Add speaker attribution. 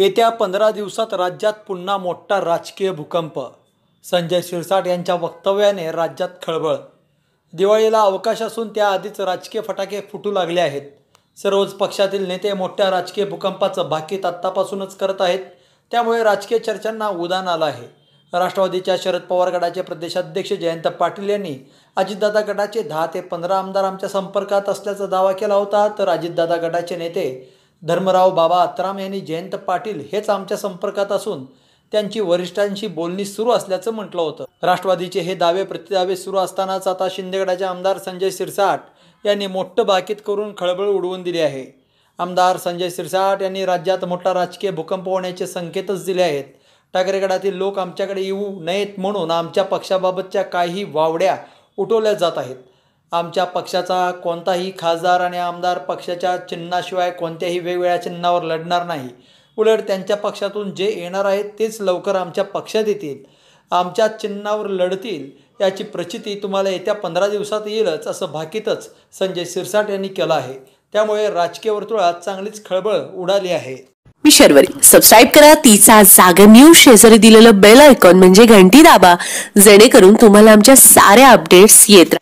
Speaker 1: येत्या पंधरा दिवसात राज्यात पुन्हा मोठा राजकीय भूकंप संजय शिरसाट यांच्या वक्तव्याने राज्यात खळबळ दिवाळीला अवकाश असून त्याआधीच राजकीय फटाके फुटू लागले आहेत सर्वच पक्षातील नेते मोठ्या राजकीय भूकंपाचं भाकीत आत्तापासूनच करत आहेत त्यामुळे राजकीय चर्चांना उदान आलं आहे राष्ट्रवादीच्या शरद पवार गटाचे प्रदेशाध्यक्ष जयंत पाटील यांनी अजितदादा गटाचे दहा ते पंधरा आमदार आमच्या संपर्कात असल्याचा दावा केला होता तर अजितदादा गटाचे नेते धर्मराव बाबा अत्राम यांनी जयंत पाटील हेच आमच्या संपर्कात असून त्यांची वरिष्ठांशी बोलणी सुरू असल्याचं म्हटलं होतं राष्ट्रवादीचे हे दावे प्रतिदावे सुरू असतानाच आता शिंदेगडाचे आमदार संजय सिरसाट यांनी मोठं बाकीत करून खळबळ उडवून दिली आहे आमदार संजय सिरसाट यांनी राज्यात मोठा राजकीय भूकंप होण्याचे संकेतच दिले आहेत ठाकरेगडातील लोक आमच्याकडे येऊ नयेत म्हणून आमच्या पक्षाबाबतच्या काही वावड्या उठवल्या जात आहेत आमच्या पक्षाचा कोणताही खासदार आणि आमदार पक्षाच्या चिन्हाशिवाय कोणत्याही वेगवेगळ्या चिन्हावर लढणार नाही उलट त्यांच्या पक्षातून जे येणार आहेत तेच लवकर आमच्या पक्षात येतील आमच्या चिन्हावर लढतील याची प्रचिती तुम्हाला येत्या पंधरा दिवसात येईलच असं भाकीतच संजय सिरसाट यांनी केलं आहे त्यामुळे राजकीय वर्तुळात चांगलीच खळबळ उडाली आहे
Speaker 2: मी सबस्क्राईब करा तिचा जाग न्यूज शेजारी दिलेलं बेल आयकॉन म्हणजे घंटी दाबा जेणेकरून तुम्हाला आमच्या साऱ्या अपडेट्स येत